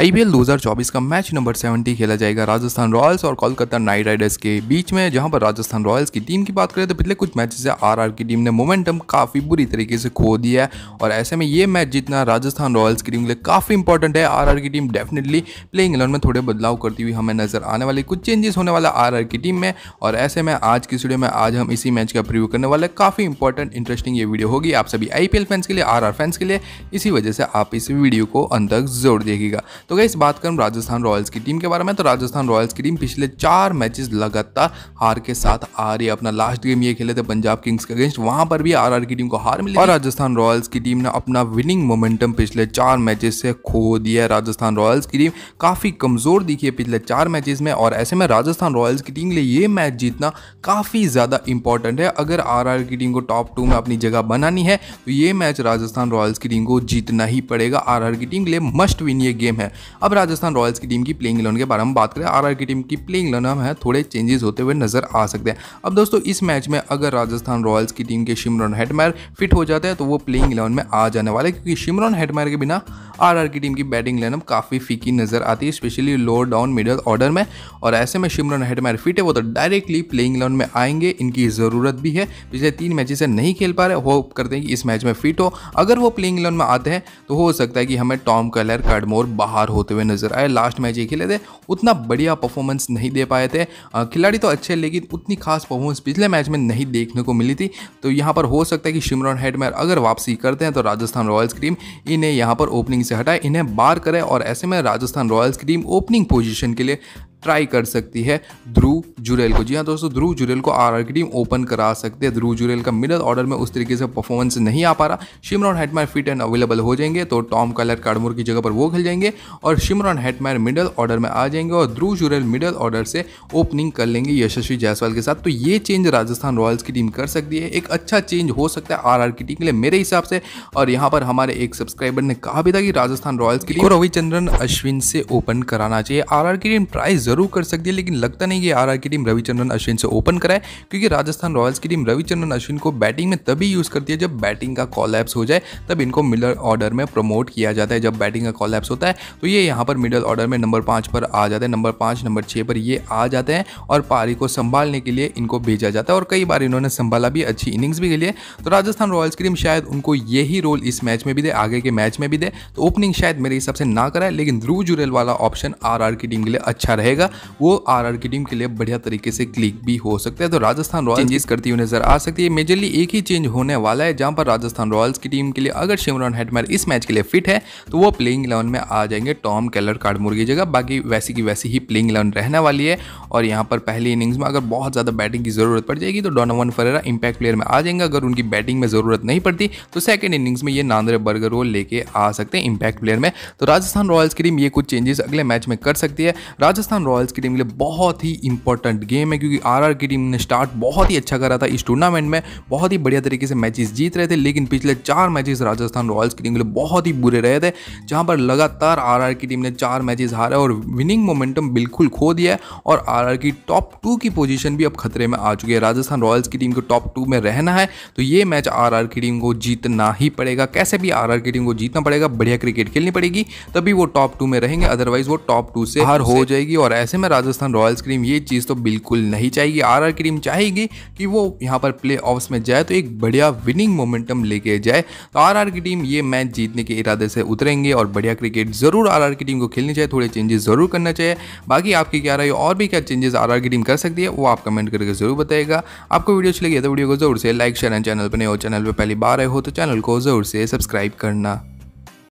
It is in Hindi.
आईपीएल 2024 का मैच नंबर 70 खेला जाएगा राजस्थान रॉयल्स और कोलकाता नाइट राइडर्स के बीच में जहां पर राजस्थान रॉयल्स की टीम की बात करें तो पिछले कुछ मैच से आरआर की टीम ने मोमेंटम काफ़ी बुरी तरीके से खो दिया है और ऐसे में ये मैच जीतना राजस्थान रॉयल्स की टीम के लिए काफ़ी इंपॉर्टेंट है आर की टीम डेफिनेटली प्लेइंग इलेवन में थोड़े बदलाव करती हुई हमें नजर आने वाली कुछ चेंजेस होने वाला आर की टीम में और ऐसे में आज की वीडियो में आज हम इसी मैच का प्रिव्यू करने वाले काफ़ी इंपॉर्टेंट इंटरेस्टिंग ये वीडियो होगी आप सभी आई फैंस के लिए आर फैंस के लिए इसी वजह से आप इस वीडियो को अंत तक देखेगा तो गई बात करें राजस्थान रॉयल्स की टीम के बारे में तो राजस्थान रॉयल्स की टीम पिछले चार मैचेस लगातार हार के साथ आ रही है अपना लास्ट गेम ये खेले थे पंजाब किंग्स के अगेंस्ट वहां पर भी आर की टीम को हार मिली और राजस्थान रॉयल्स की टीम ने अपना विनिंग मोमेंटम पिछले चार मैचेस से खो दिया है राजस्थान रॉयल्स की टीम काफ़ी कमज़ोर दिखी है पिछले चार मैचेस में और ऐसे में राजस्थान रॉयल्स की टीम के लिए ये मैच जीतना काफ़ी ज़्यादा इंपॉर्टेंट है अगर आर की टीम को टॉप टू में अपनी जगह बनानी है तो ये मैच राजस्थान रॉयल्स की टीम को जीतना ही पड़ेगा आर की टीम के लिए मस्ट विन ये गेम है अब राजस्थान रॉयल्स की टीम की प्लेइंग इलेवन के बारे में बात करें आर की टीम की प्लेइंग इलेवन में थोड़े चेंजेस होते हुए नजर आ सकते हैं अब दोस्तों इस मैच में अगर राजस्थान रॉयल्स की टीम के शिमरन हेडमैर फिट हो जाते हैं तो वो प्लेइंग इलेवन में आ जाने वाले क्योंकि शिमरन हेडमैर के बिना आर की टीम की बैटिंग लाइनअप काफ़ी फीकी नजर आती है especially lower down middle order में और ऐसे में शिमरन हेडमैर फिट है वो तो डायरेक्टली प्लेइंग इलेवन में आएंगे इनकी ज़रूरत भी है पिछले तीन मैच से नहीं खेल पा रहे होप करते हैं कि इस मैच में फिट हो अगर वो प्लेइंग इलेवन में आते हैं तो हो सकता है कि हमें टॉम कलर कार्डमोर बाहर होते हुए नजर आए लास्ट मैच ये खेले थे उतना बढ़िया परफॉर्मेंस नहीं दे पाए थे खिलाड़ी तो अच्छे लेकिन उतनी खास परफॉर्मेंस पिछले मैच में नहीं देखने को मिली थी तो यहाँ पर हो सकता है कि शिमरॉन हेडमैर अगर वापसी करते हैं तो राजस्थान रॉयल्स की टीम इन्हें यहाँ पर ओपनिंग से हटाए इन्हें बार करे और ऐसे में राजस्थान रॉयल्स की टीम ओपनिंग पोजिशन के लिए ट्राई कर सकती है ध्रुव जुरेल को जी हाँ दोस्तों ध्रुव जुरेल को आर की टीम ओपन करा सकते हैं ध्रुव जुरेल का मिडल ऑर्डर में उस तरीके से परफॉर्मेंस नहीं आ पा रहा Shimron Hetmyer fit and available हो जाएंगे तो टॉम कलर कार्डमोर की जगह पर वो खेल जाएंगे और शिमरॉन हेटमायर मिडल ऑर्डर में आ जाएंगे और ध्रुव जुरेल मिडल ऑर्डर से ओपनिंग कर लेंगे यशस्वी जायसवाल के साथ तो ये चेंज राजस्थान रॉयल्स की टीम कर सकती है एक अच्छा चेंज हो सकता है आर की टीम के लिए मेरे हिसाब से और यहाँ पर हमारे एक सब्सक्राइबर ने कहा भी था कि राजस्थान रॉयल्स की टीम रविचंद्रन अश्विन से ओपन कराना चाहिए आर की टीम प्राइज जरूर कर सकती है लेकिन लगता नहीं कि आर की टीम रविचंद्रन अश्विन से ओपन कराए क्योंकि राजस्थान रॉयल्स की टीम रविचंद्रन अश्विन को बैटिंग में तभी यूज़ करती है जब बैटिंग का कॉलैप्स हो जाए तब इनको मिडल ऑर्डर में प्रमोट किया जाता है जब बैटिंग का कॉलैप्स होता है तो ये यहाँ पर मिडल ऑर्डर में नंबर पाँच पर आ जाते हैं नंबर पाँच नंबर छः पर ये आ जाते हैं और पारी को संभालने के लिए इनको भेजा जाता है और कई बार इन्होंने संभाला भी अच्छी इनिंग्स भी खेली है तो राजस्थान रॉयल्स की टीम शायद उनको यही रोल इस मैच में भी दे आगे के मैच में भी दे तो ओपनिंग शायद मेरे हिसाब से ना कराए लेकिन ध्रुव जुरेल वाला ऑप्शन आर की टीम के लिए अच्छा रहेगा जाएगा वो आर की टीम के लिए बढ़िया तरीके से क्लिक भी हो सकता है तो राजस्थान रॉयल्स चेंजेस करती हुई नजर आ सकती है मेजरली एक ही चेंज होने वाला है जहां पर राजस्थान रॉयल्स की टीम के लिए अगर शिमरन हेडमैर इस मैच के लिए फिट है तो वो प्लेइंग इलेवन में आ जाएंगे टॉम कैलर काटमोर की जगह बाकी वैसी की वैसी ही प्लेइंग इलेवन रहने वाली है और यहाँ पर पहली इनिंग्स में अगर बहुत ज़्यादा बैटिंग की जरूरत पड़ जाएगी तो डोनावन फरेरा इंपैक्ट प्लेयर में आ जाएंगे अगर उनकी बैटिंग में ज़रूरत नहीं पड़ती तो सेकेंड इनिंग्स में ये नांद्रे बर्गर वो लेके आ सकते हैं इंपैक्ट प्लेयर में तो राजस्थान रॉयल्स की टीम ये कुछ चेंजेस अगले मैच में कर सकती है राजस्थान रॉयल्स की टीम के लिए बहुत ही इंपॉर्टेंट गेम है क्योंकि आर की टीम ने स्टार्ट बहुत ही अच्छा करा था इस टूर्नामेंट में बहुत ही बढ़िया तरीके से मैचेस जीत रहे थे लेकिन पिछले चार मैचेस राजस्थान रॉयल्स की टीम के लिए बहुत ही बुरे रहे थे जहाँ पर लगातार आर की टीम ने चार मैचेस हारे और विनिंग मोमेंटम बिल्कुल खो दिया है और आर की टॉप टू की पोजिशन भी अब खतरे में आ चुकी है राजस्थान रॉयल्स की टीम को टॉप टू में रहना है तो ये मैच आर की टीम को जीतना ही पड़ेगा कैसे भी आर की टीम को जीतना पड़ेगा बढ़िया क्रिकेट खेलनी पड़ेगी तभी वो टॉप टू में रहेंगे अदरवाइज वो टॉप टू से हार हो जाएगी और ऐसे में राजस्थान रॉयल्स क्रीम ये चीज़ तो बिल्कुल नहीं चाहिए आर आर क्रीम चाहेगी कि वो यहाँ पर प्ले में जाए तो एक बढ़िया विनिंग मोमेंटम लेके जाए तो आर आर की टीम ये मैच जीतने के इरादे से उतरेंगे और बढ़िया क्रिकेट ज़रूर आर आर की टीम को खेलनी चाहिए थोड़े चेंजेस ज़रूर करना चाहिए बाकी आपकी क्या राय और भी क्या चेंजेस आर आर की टीम कर सकती है वो आप कमेंट करके ज़रूर बताएगा आपको वीडियो अच्छी लगी तो वीडियो को ज़रूर से लाइक शेयर एंड चैनल पर नहीं हो चैनल पर पहली बार आए हो तो चैनल को ज़रूर से सब्सक्राइब करना